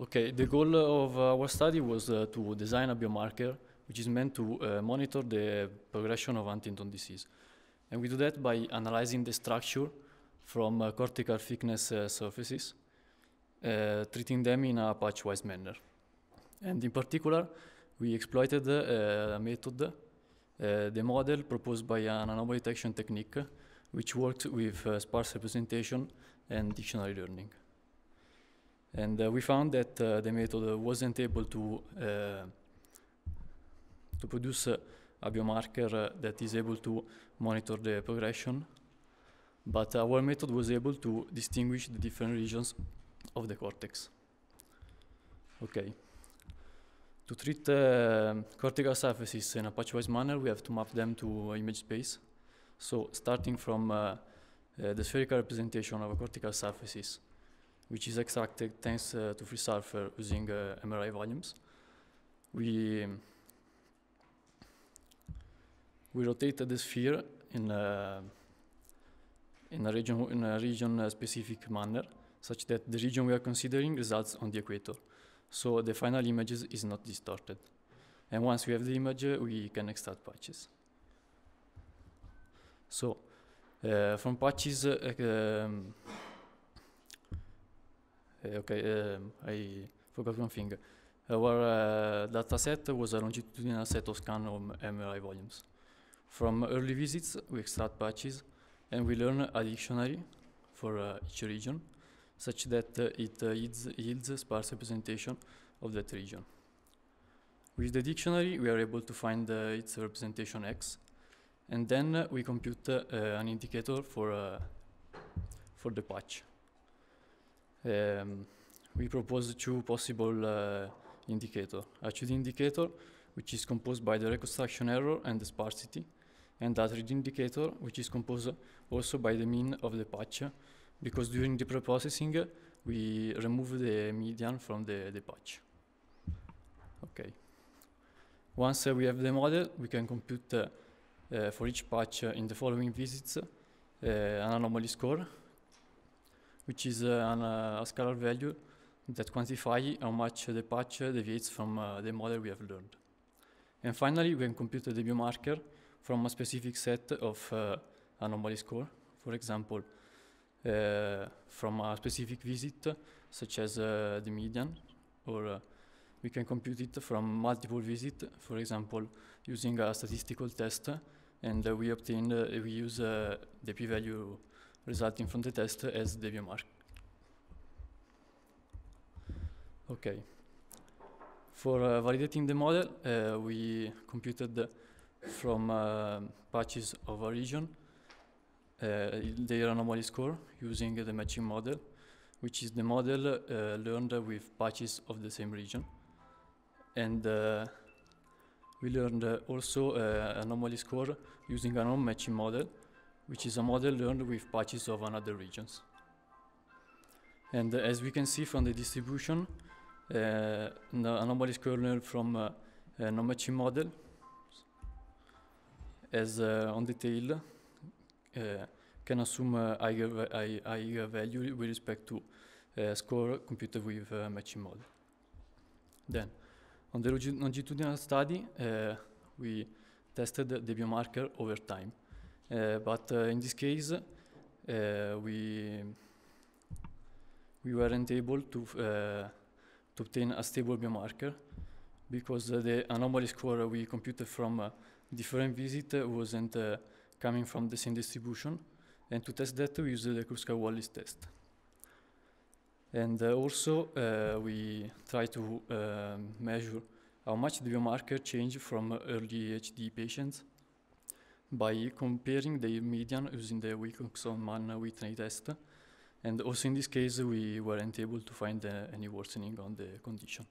Okay, the goal of uh, our study was uh, to design a biomarker which is meant to uh, monitor the progression of Huntington disease. And we do that by analyzing the structure from cortical thickness surfaces, treating them in a patchwise manner. And in particular, we exploited a method uh, the model proposed by an anomaly detection technique, which works with uh, sparse representation and dictionary learning. And uh, we found that uh, the method uh, wasn't able to uh, to produce a biomarker that is able to monitor the progression, but our method was able to distinguish the different regions of the cortex. Okay. To treat uh, cortical surfaces in a patchwise manner, we have to map them to image space. So starting from uh, uh, the spherical representation of cortical surfaces which is extracted thanks uh, to free sulfur using uh, MRI volumes. We we rotated the sphere in a, in a region in a region uh, specific manner, such that the region we are considering results on the equator. So the final image is not distorted. And once we have the image, we can extract patches. So uh, from patches, uh, um, Eh, okay, I forgot one thing. Our uh, data set was a longitudinal set of scan of MRI volumes. From early visits, we extract patches, and we learn a dictionary for uh, each region, such that uh, it uh, yields, yields a sparse representation of that region. With the dictionary, we are able to find its representation x, and then we compute an indicator for, for the patch. Um, we propose two possible uh, 2D indicator, which is composed by the reconstruction error and the sparsity, and average indicator, which is composed also by the mean of the patch, because during the preprocessing, we remove the median from the, the patch. Okay. Once uh, we have the model, we can compute uh, uh for each patch uh, in the following visits uh, an anomaly score which is uh, an uh, scalar value that quantifies how much the patch deviates from uh, the model we have learned. And finally, we can compute the biomarker from a specific set of uh, anomaly score. For example, from a specific visit, such as the median, or we can compute it from multiple visits, for example, using a statistical test, and uh, we obtain, uh, we use uh, the p-value resulting from the test er as mark. Okay. For uh, eh, validating the model, uh, we computed from uh, patches of a region their anomaly score using the matching model, which is the model learned with patches of the same region. And we learned also anomaly score using a non-matching model, which is a model learned with patches of another regions. And uh, as we can see from the distribution, uh, the anomalies kernel learned from uh, a non-matching model as uh, on the tail uh, can assume a uh, higher, higher, value with respect to score computed with matching model. Then, on the longitudinal study, we tested the biomarker over time. Uh, but uh, in this case, uh, we we weren't able to to obtain a stable biomarker because the anomaly score we computed from different visit wasn't coming from the same distribution. And to test that, we used the Kruskal-Wallis test. And uh, also, uh, we try to uh, measure how much the biomarker changed from early HD patients by comparing the median using the Wilcoxon-Mann Whitney test. And also in this case, we weren't able to find uh, any worsening on the condition.